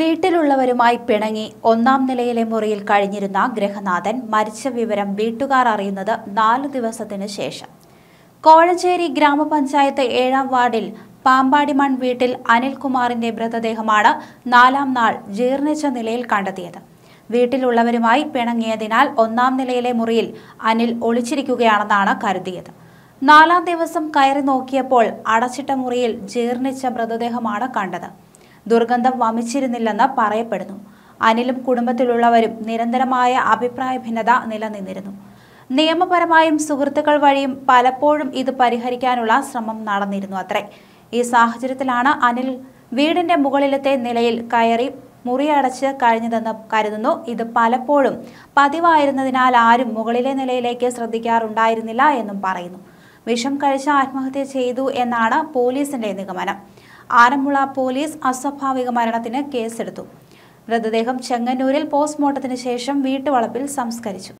വീട്ടിലുള്ളവരുമായി പിണങ്ങി ഒന്നാം നിലയിലെ മുറിയിൽ കഴിഞ്ഞിരുന്ന ഗ്രഹനാഥൻ മരിച്ച വിവരം വീട്ടുകാർ അറിയുന്നത് നാലു ദിവസത്തിനു ശേഷം കോഴഞ്ചേരി ഗ്രാമപഞ്ചായത്ത് ഏഴാം വാർഡിൽ പാമ്പാടിമൺ വീട്ടിൽ അനിൽകുമാറിന്റെ മൃതദേഹമാണ് നാലാം നാൾ ജീർണിച്ച നിലയിൽ കണ്ടെത്തിയത് വീട്ടിലുള്ളവരുമായി പിണങ്ങിയതിനാൽ ഒന്നാം നിലയിലെ മുറിയിൽ അനിൽ ഒളിച്ചിരിക്കുകയാണെന്നാണ് കരുതിയത് നാലാം ദിവസം കയറി നോക്കിയപ്പോൾ അടച്ചിട്ട മുറിയിൽ ജീർണിച്ച മൃതദേഹമാണ് കണ്ടത് ദുർഗന്ധം വമിച്ചിരുന്നില്ലെന്ന് പറയപ്പെടുന്നു അനിലും കുടുംബത്തിലുള്ളവരും നിരന്തരമായ അഭിപ്രായ ഭിന്നത നിലനിന്നിരുന്നു നിയമപരമായും സുഹൃത്തുക്കൾ വഴിയും പലപ്പോഴും ഇത് പരിഹരിക്കാനുള്ള ശ്രമം നടന്നിരുന്നു അത്രേ ഈ സാഹചര്യത്തിലാണ് അനിൽ വീടിന്റെ മുകളിലത്തെ നിലയിൽ കയറി മുറിയടച്ച് കഴിഞ്ഞതെന്ന് കരുതുന്നു ഇത് പലപ്പോഴും പതിവായിരുന്നതിനാൽ ആരും മുകളിലെ നിലയിലേക്ക് ശ്രദ്ധിക്കാറുണ്ടായിരുന്നില്ല എന്നും പറയുന്നു വിഷം കഴിച്ച് ആത്മഹത്യ ചെയ്തു എന്നാണ് പോലീസിന്റെ നിഗമനം ആറന്മുള പോലീസ് അസ്വാഭാവിക മരണത്തിന് കേസെടുത്തു മൃതദേഹം ചെങ്ങന്നൂരിൽ പോസ്റ്റ്മോർട്ടത്തിന് ശേഷം വീട്ടുവളപ്പിൽ സംസ്കരിച്ചു